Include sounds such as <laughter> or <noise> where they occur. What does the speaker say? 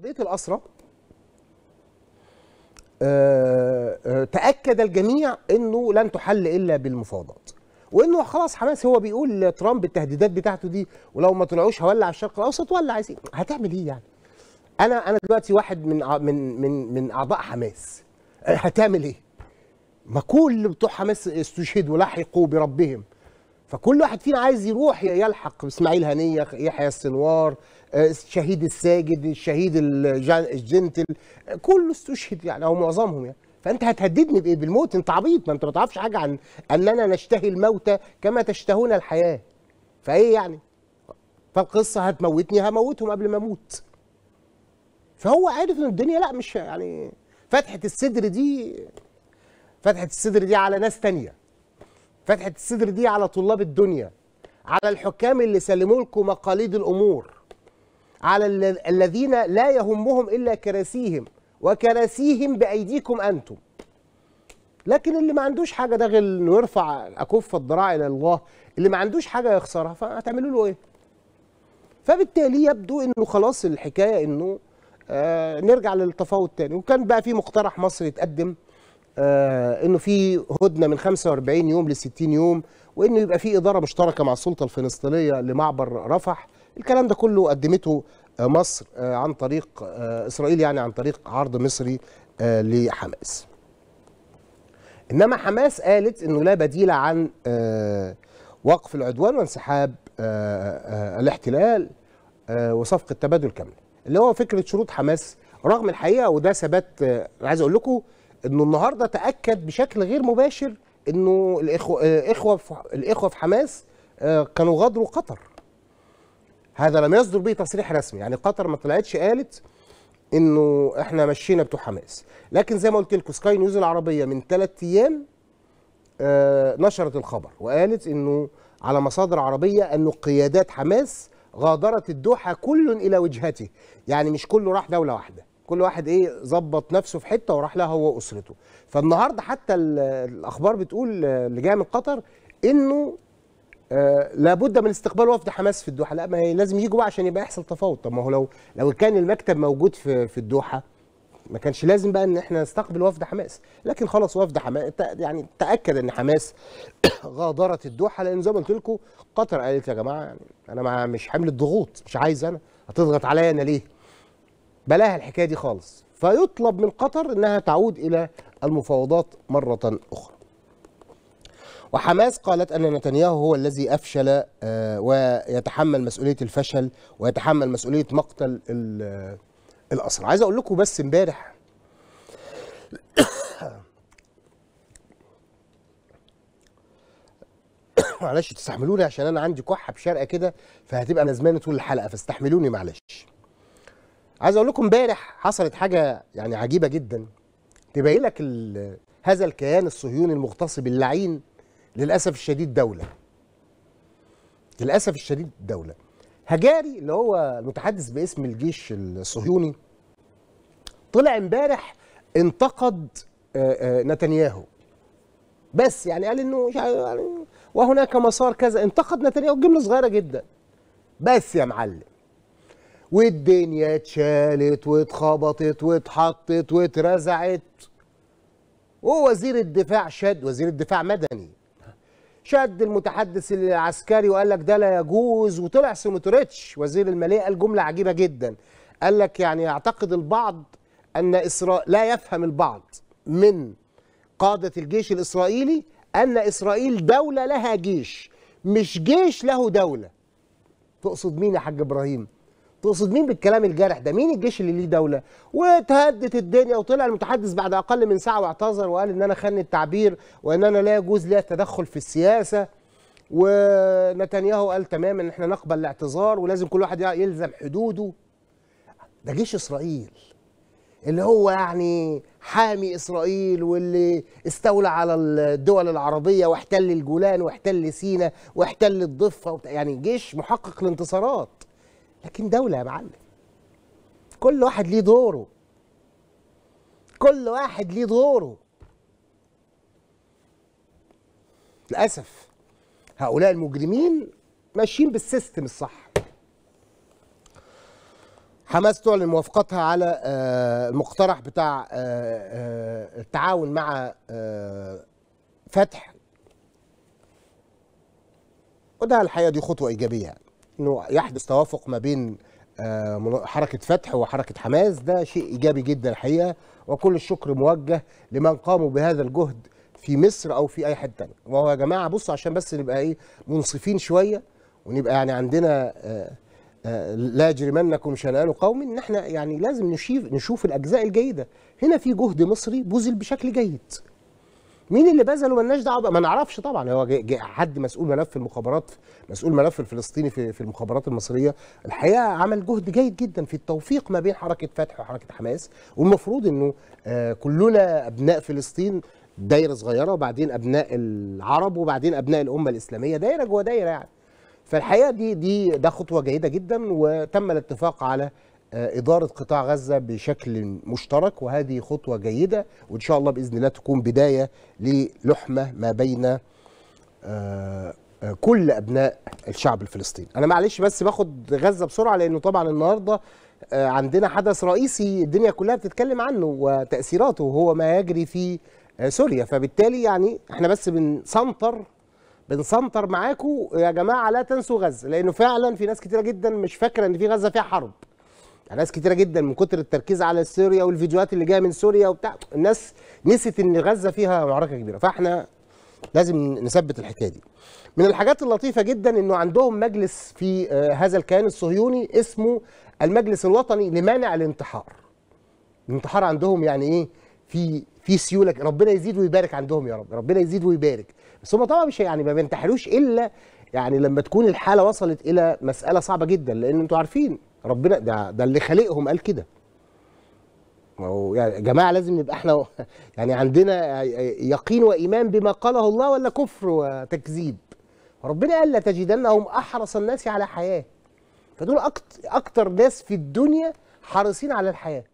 قضية الأسرة آه، آه، تأكد الجميع أنه لن تحل إلا بالمفاوضات وانه خلاص حماس هو بيقول لترامب التهديدات بتاعته دي ولو ما طلعوش هولع الشرق الاوسط ولا عايزين هتعمل ايه يعني انا انا دلوقتي واحد من من من من اعضاء حماس آه، هتعمل ايه ما كل بتوع حماس استشهدوا لحقوا بربهم فكل واحد فينا عايز يروح يلحق اسماعيل هنيه يحيى السنوار آه، الشهيد الساجد الشهيد الجنتل آه، كله استشهد يعني او معظمهم يعني فانت هتهددني بايه بالموت انت عبيط ما انت ما تعرفش حاجه عن اننا نشتهي الموت كما تشتهون الحياه فايه يعني فالقصه هتموتني هموتهم قبل ما اموت فهو عارف ان الدنيا لا مش يعني فتحه الصدر دي فتحه الصدر دي على ناس تانيه فتحه الصدر دي على طلاب الدنيا على الحكام اللي سلموا لكم مقاليد الامور على الذين لا يهمهم الا كراسيهم وكراسيهم بايديكم انتم لكن اللي ما عندوش حاجه ده غير انه يرفع اكف الذراع الى الله اللي ما عندوش حاجه يخسرها فهتعملوا له ايه فبالتالي يبدو انه خلاص الحكايه انه آه نرجع للتفاوض تاني وكان بقى في مقترح مصري يتقدم آه، انه في هدنه من 45 يوم ل 60 يوم وانه يبقى في اداره مشتركه مع السلطه الفلسطينيه لمعبر رفح الكلام ده كله قدمته آه، مصر آه، عن طريق اسرائيل يعني عن طريق عرض مصري لحماس انما حماس قالت انه لا بديل عن وقف العدوان وانسحاب الاحتلال وصفقه تبادل كامله اللي هو فكره شروط حماس رغم الحقيقه وده ثبات عايز اقول لكم انه النهارده تاكد بشكل غير مباشر انه الاخوه اخوه في الاخوه في حماس آه، كانوا غادروا قطر هذا لم يصدر به تصريح رسمي يعني قطر ما طلعتش قالت انه احنا مشينا بتوع حماس لكن زي ما قلت لكم سكاي نيوز العربيه من ثلاث ايام آه، نشرت الخبر وقالت انه على مصادر عربيه انه قيادات حماس غادرت الدوحه كل الى وجهته يعني مش كله راح دوله واحده كل واحد ايه ظبط نفسه في حته وراح لها هو واسرته فالنهارده حتى الاخبار بتقول اللي جايه من قطر انه آه لابد من استقبال وفد حماس في الدوحه لا ما هي لازم يجوا بقى عشان يبقى يحصل تفاوض طب ما هو لو لو كان المكتب موجود في في الدوحه ما كانش لازم بقى ان احنا نستقبل وفد حماس لكن خلاص وفد حماس يعني تاكد ان حماس <coughs> غادرت الدوحه لان زي ما قلت لكم قطر قالت يا جماعه يعني انا مش حامل الضغوط مش عايز انا هتضغط عليا انا ليه بلاها الحكايه دي خالص فيطلب من قطر انها تعود الى المفاوضات مره اخرى وحماس قالت ان نتنياهو هو الذي افشل آه، ويتحمل مسؤوليه الفشل ويتحمل مسؤوليه مقتل آه، الاسرى عايز اقول لكم بس امبارح <coughs> معلش تستحملوني عشان انا عندي كحه بشرقه كده فهتبقى مزمانه طول الحلقه فاستحملوني معلش عايز اقول لكم امبارح حصلت حاجه يعني عجيبه جدا تبين لك هذا الكيان الصهيوني المغتصب اللعين للاسف الشديد دوله للاسف الشديد دوله هجاري اللي هو المتحدث باسم الجيش الصهيوني طلع امبارح انتقد آه، آه، نتنياهو بس يعني قال انه وهناك مسار كذا انتقد نتنياهو جمله صغيره جدا بس يا معلم والدنيا اتشالت واتخبطت واتحطت واترزعت ووزير الدفاع شد وزير الدفاع مدني شد المتحدث العسكري وقال لك ده لا يجوز وطلع سموتريتش وزير الماليه قال جمله عجيبه جدا قال لك يعني يعتقد البعض ان اسرائيل لا يفهم البعض من قاده الجيش الاسرائيلي ان اسرائيل دوله لها جيش مش جيش له دوله تقصد مين يا حاج ابراهيم تقصد مين بالكلام الجارح ده مين الجيش اللي ليه دوله وتهدت الدنيا وطلع المتحدث بعد اقل من ساعه واعتذر وقال ان انا خاني التعبير وان انا لا يجوز لي التدخل في السياسه ونتنياهو قال تمام ان احنا نقبل الاعتذار ولازم كل واحد يلزم حدوده ده جيش اسرائيل اللي هو يعني حامي اسرائيل واللي استولى على الدول العربيه واحتل الجولان واحتل سينا واحتل الضفه يعني جيش محقق الانتصارات. لكن دولة يا معلم كل واحد ليه دوره كل واحد ليه دوره للأسف هؤلاء المجرمين ماشيين بالسيستم الصح حماس تعلن موافقتها على آه، المقترح بتاع آه، آه، التعاون مع فتح وده الحقيقه دي خطوه ايجابيه يعني. انه يحدث توافق ما بين آه، حركة فتح وحركة حماس ده شيء إيجابي جدا الحقيقة وكل الشكر موجه لمن قاموا بهذا الجهد في مصر أو في أي حد تاني وهو يا جماعة بصوا عشان بس نبقى إيه منصفين شوية ونبقى يعني عندنا آه، آه، لا يجرمنكم شنآن قوم إن إحنا يعني لازم نشوف نشوف الأجزاء الجيدة هنا في جهد مصري بذل بشكل جيد مين اللي بذله ومالناش دعوه ما نعرفش طبعا هو جي جي حد مسؤول ملف المخابرات مسؤول ملف الفلسطيني في, في المخابرات المصريه الحقيقه عمل جهد جيد جدا في التوفيق ما بين حركه فتح وحركه حماس والمفروض انه آه كلنا ابناء فلسطين دايره صغيره وبعدين ابناء العرب وبعدين ابناء الامه الاسلاميه دايره جوه دايره يعني فالحقيقه دي دي ده خطوه جيده جدا وتم الاتفاق على آه، إدارة قطاع غزة بشكل مشترك وهذه خطوة جيدة وإن شاء الله بإذن الله تكون بداية للحمة ما بين آه، آه، كل أبناء الشعب الفلسطيني أنا معلش بس باخد غزة بسرعة لأنه طبعا النهاردة عندنا حدث رئيسي الدنيا كلها بتتكلم عنه وتأثيراته هو ما يجري في سوريا فبالتالي يعني احنا بس بنسنطر بنسنطر معاكم يا جماعه لا تنسوا غزه لانه فعلا في ناس كتيره جدا مش فاكره ان في غزه فيها حرب يعني ناس كتيره جدا من كتر التركيز على سوريا والفيديوهات اللي جايه من سوريا وبتاع الناس نسيت ان غزه فيها معركه كبيره فاحنا لازم نثبت الحكايه دي من الحاجات اللطيفه جدا انه عندهم مجلس في آه، هذا الكيان الصهيوني اسمه المجلس الوطني لمنع الانتحار الانتحار عندهم يعني ايه في في سيوله ربنا يزيد ويبارك عندهم يا رب ربنا يزيد ويبارك بس هم طبعا مش يعني ما بينتحروش الا يعني لما تكون الحاله وصلت الى مساله صعبه جدا لان انتوا عارفين ربنا ده ده اللي خالقهم قال كده ما هو يعني يا جماعه لازم نبقى احنا <laughs> يعني عندنا يقين وايمان بما قاله الله ولا كفر وتكذيب ربنا قال لتجدنهم احرص الناس على حياه فدول اكتر ناس في الدنيا حريصين على الحياه